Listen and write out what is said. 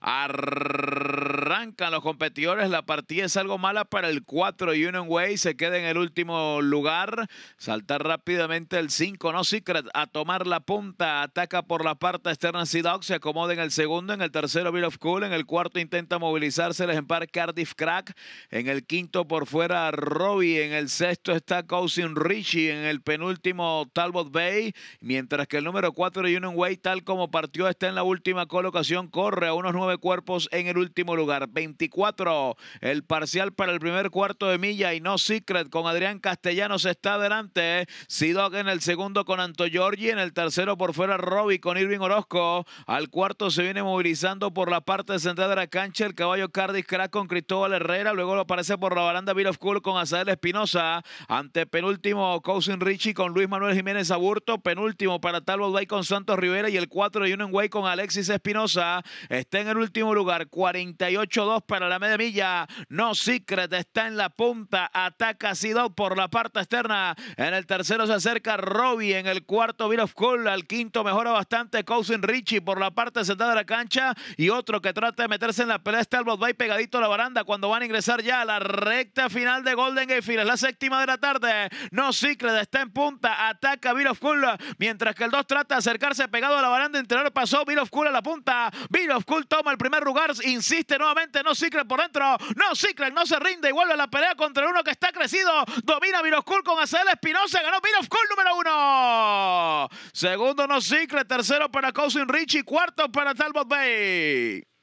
Ar... los competidores. La partida es algo mala para el 4. Union Way se queda en el último lugar. Saltar rápidamente el 5. No Secret a tomar la punta. Ataca por la parte externa sidox Se acomoda en el segundo. En el tercero Bill of Cool. En el cuarto intenta movilizarse. Les ejemplar Cardiff Crack. En el quinto por fuera Robbie. En el sexto está Cousin Richie. En el penúltimo Talbot Bay. Mientras que el número 4 Union Way tal como partió está en la última colocación. Corre a unos nueve cuerpos en el último lugar. 24. El parcial para el primer cuarto de milla y no Secret con Adrián Castellanos está adelante. Sidog en el segundo con Anto Giorgi. En el tercero por fuera Robbie con Irving Orozco. Al cuarto se viene movilizando por la parte central de la cancha el caballo Cardis Crack con Cristóbal Herrera. Luego lo aparece por la baranda Bill of Cool con Azael Espinosa. Ante penúltimo Cousin Richie con Luis Manuel Jiménez Aburto. Penúltimo para Talbot Bay con Santos Rivera. Y el 4 y 1 en Way con Alexis Espinosa. Está en el último lugar. 48 dos para la media milla. No Secret está en la punta. Ataca sido por la parte externa. En el tercero se acerca Robbie. En el cuarto, Bill of Cool Al quinto mejora bastante Cousin Richie por la parte central de la cancha. Y otro que trata de meterse en la pelea está el Bay pegadito a la baranda cuando van a ingresar ya a la recta final de Golden Gate la séptima de la tarde. No Secret está en punta. Ataca Bill of Mientras que el dos trata de acercarse pegado a la baranda interior. Pasó Bill of a la punta. Bill of Cool toma el primer lugar. Insiste nuevamente no sicle por dentro, no cicle no se rinde y vuelve la pelea contra uno que está crecido. Domina Viroscool con Acel Espinosa, ganó Viroscool número uno. Segundo, no cicle, tercero para Cousin Richie, cuarto para Talbot Bay.